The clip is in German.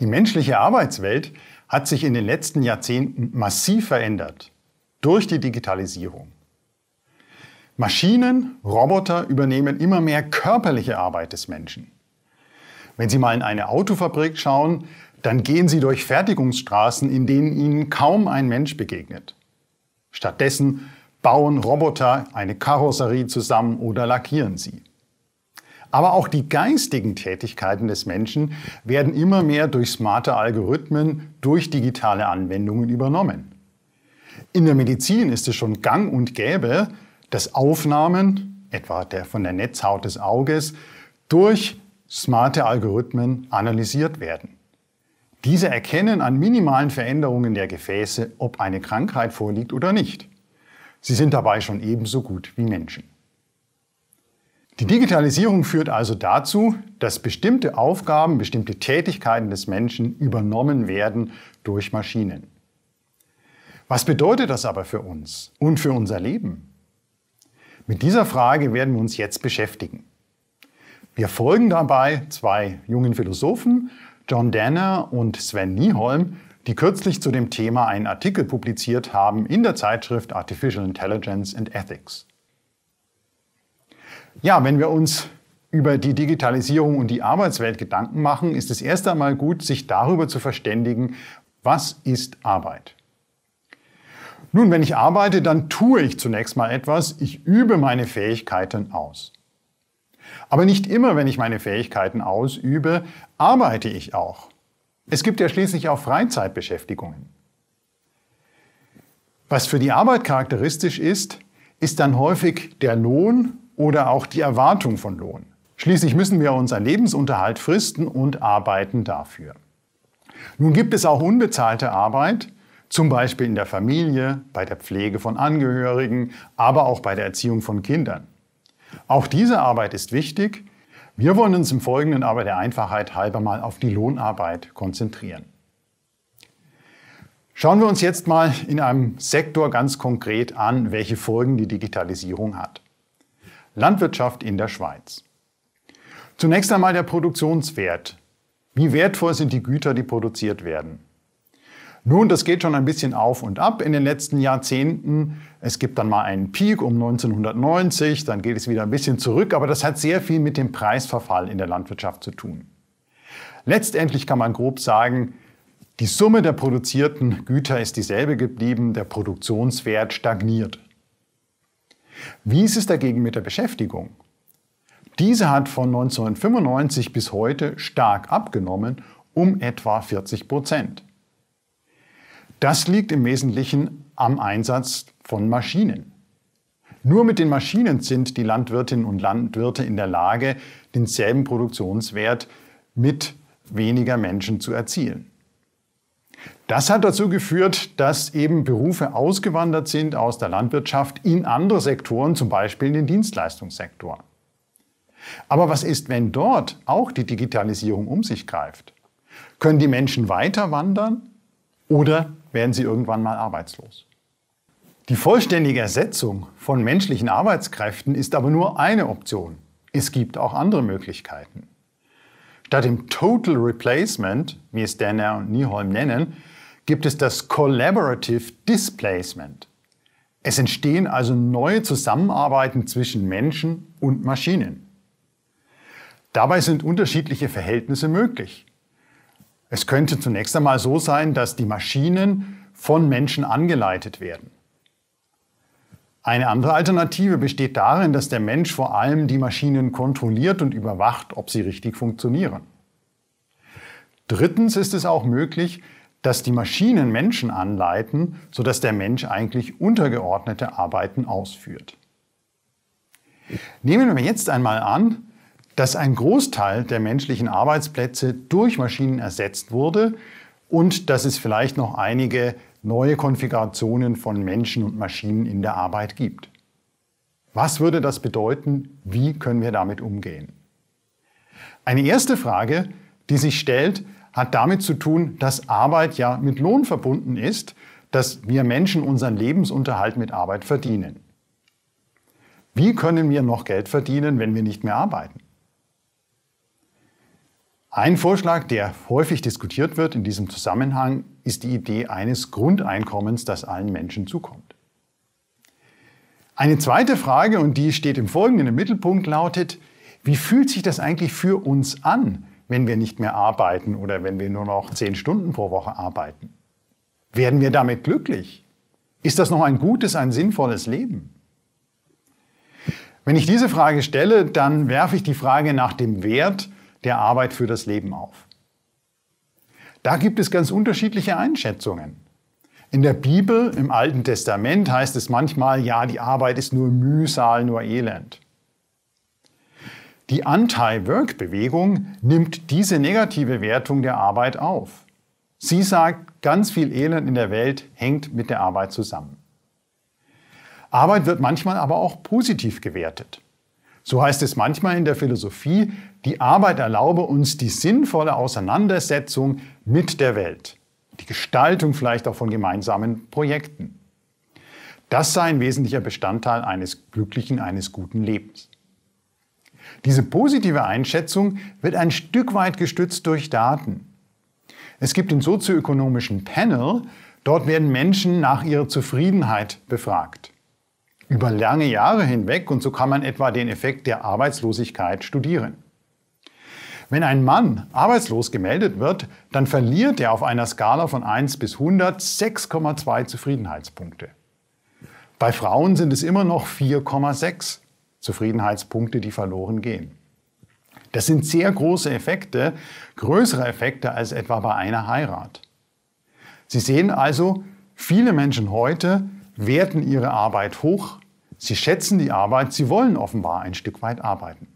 Die menschliche Arbeitswelt hat sich in den letzten Jahrzehnten massiv verändert durch die Digitalisierung. Maschinen, Roboter übernehmen immer mehr körperliche Arbeit des Menschen. Wenn Sie mal in eine Autofabrik schauen, dann gehen Sie durch Fertigungsstraßen, in denen Ihnen kaum ein Mensch begegnet. Stattdessen bauen Roboter eine Karosserie zusammen oder lackieren sie. Aber auch die geistigen Tätigkeiten des Menschen werden immer mehr durch smarte Algorithmen, durch digitale Anwendungen übernommen. In der Medizin ist es schon gang und gäbe, dass Aufnahmen, etwa der von der Netzhaut des Auges, durch smarte Algorithmen analysiert werden. Diese erkennen an minimalen Veränderungen der Gefäße, ob eine Krankheit vorliegt oder nicht. Sie sind dabei schon ebenso gut wie Menschen. Die Digitalisierung führt also dazu, dass bestimmte Aufgaben, bestimmte Tätigkeiten des Menschen übernommen werden durch Maschinen. Was bedeutet das aber für uns und für unser Leben? Mit dieser Frage werden wir uns jetzt beschäftigen. Wir folgen dabei zwei jungen Philosophen, John Danner und Sven Nieholm, die kürzlich zu dem Thema einen Artikel publiziert haben in der Zeitschrift Artificial Intelligence and Ethics. Ja, wenn wir uns über die Digitalisierung und die Arbeitswelt Gedanken machen, ist es erst einmal gut, sich darüber zu verständigen, was ist Arbeit? Nun, wenn ich arbeite, dann tue ich zunächst mal etwas, ich übe meine Fähigkeiten aus. Aber nicht immer, wenn ich meine Fähigkeiten ausübe, arbeite ich auch. Es gibt ja schließlich auch Freizeitbeschäftigungen. Was für die Arbeit charakteristisch ist, ist dann häufig der Lohn oder auch die Erwartung von Lohn. Schließlich müssen wir unseren Lebensunterhalt fristen und arbeiten dafür. Nun gibt es auch unbezahlte Arbeit, zum Beispiel in der Familie, bei der Pflege von Angehörigen, aber auch bei der Erziehung von Kindern. Auch diese Arbeit ist wichtig. Wir wollen uns im Folgenden aber der Einfachheit halber mal auf die Lohnarbeit konzentrieren. Schauen wir uns jetzt mal in einem Sektor ganz konkret an, welche Folgen die Digitalisierung hat. Landwirtschaft in der Schweiz. Zunächst einmal der Produktionswert. Wie wertvoll sind die Güter, die produziert werden? Nun, das geht schon ein bisschen auf und ab in den letzten Jahrzehnten. Es gibt dann mal einen Peak um 1990, dann geht es wieder ein bisschen zurück, aber das hat sehr viel mit dem Preisverfall in der Landwirtschaft zu tun. Letztendlich kann man grob sagen, die Summe der produzierten Güter ist dieselbe geblieben, der Produktionswert stagniert. Wie ist es dagegen mit der Beschäftigung? Diese hat von 1995 bis heute stark abgenommen, um etwa 40 Prozent. Das liegt im Wesentlichen am Einsatz von Maschinen. Nur mit den Maschinen sind die Landwirtinnen und Landwirte in der Lage, denselben Produktionswert mit weniger Menschen zu erzielen. Das hat dazu geführt, dass eben Berufe ausgewandert sind aus der Landwirtschaft in andere Sektoren, zum Beispiel in den Dienstleistungssektor. Aber was ist, wenn dort auch die Digitalisierung um sich greift? Können die Menschen weiter wandern oder werden sie irgendwann mal arbeitslos? Die vollständige Ersetzung von menschlichen Arbeitskräften ist aber nur eine Option. Es gibt auch andere Möglichkeiten. Statt dem Total Replacement, wie es Danner und Nieholm nennen, gibt es das Collaborative Displacement. Es entstehen also neue Zusammenarbeiten zwischen Menschen und Maschinen. Dabei sind unterschiedliche Verhältnisse möglich. Es könnte zunächst einmal so sein, dass die Maschinen von Menschen angeleitet werden. Eine andere Alternative besteht darin, dass der Mensch vor allem die Maschinen kontrolliert und überwacht, ob sie richtig funktionieren. Drittens ist es auch möglich, dass die Maschinen Menschen anleiten, sodass der Mensch eigentlich untergeordnete Arbeiten ausführt. Nehmen wir jetzt einmal an, dass ein Großteil der menschlichen Arbeitsplätze durch Maschinen ersetzt wurde und dass es vielleicht noch einige neue Konfigurationen von Menschen und Maschinen in der Arbeit gibt. Was würde das bedeuten? Wie können wir damit umgehen? Eine erste Frage, die sich stellt, hat damit zu tun, dass Arbeit ja mit Lohn verbunden ist, dass wir Menschen unseren Lebensunterhalt mit Arbeit verdienen. Wie können wir noch Geld verdienen, wenn wir nicht mehr arbeiten? Ein Vorschlag, der häufig diskutiert wird in diesem Zusammenhang, ist die Idee eines Grundeinkommens, das allen Menschen zukommt. Eine zweite Frage, und die steht im Folgenden im Mittelpunkt, lautet, wie fühlt sich das eigentlich für uns an, wenn wir nicht mehr arbeiten oder wenn wir nur noch zehn Stunden pro Woche arbeiten? Werden wir damit glücklich? Ist das noch ein gutes, ein sinnvolles Leben? Wenn ich diese Frage stelle, dann werfe ich die Frage nach dem Wert der Arbeit für das Leben auf. Da gibt es ganz unterschiedliche Einschätzungen. In der Bibel, im Alten Testament, heißt es manchmal, ja, die Arbeit ist nur Mühsal, nur Elend. Die Anti-Work-Bewegung nimmt diese negative Wertung der Arbeit auf. Sie sagt, ganz viel Elend in der Welt hängt mit der Arbeit zusammen. Arbeit wird manchmal aber auch positiv gewertet. So heißt es manchmal in der Philosophie, die Arbeit erlaube uns die sinnvolle Auseinandersetzung mit der Welt, die Gestaltung vielleicht auch von gemeinsamen Projekten. Das sei ein wesentlicher Bestandteil eines glücklichen, eines guten Lebens. Diese positive Einschätzung wird ein Stück weit gestützt durch Daten. Es gibt den sozioökonomischen Panel, dort werden Menschen nach ihrer Zufriedenheit befragt über lange Jahre hinweg und so kann man etwa den Effekt der Arbeitslosigkeit studieren. Wenn ein Mann arbeitslos gemeldet wird, dann verliert er auf einer Skala von 1 bis 100 6,2 Zufriedenheitspunkte. Bei Frauen sind es immer noch 4,6 Zufriedenheitspunkte, die verloren gehen. Das sind sehr große Effekte, größere Effekte als etwa bei einer Heirat. Sie sehen also, viele Menschen heute werten ihre Arbeit hoch, sie schätzen die Arbeit, sie wollen offenbar ein Stück weit arbeiten.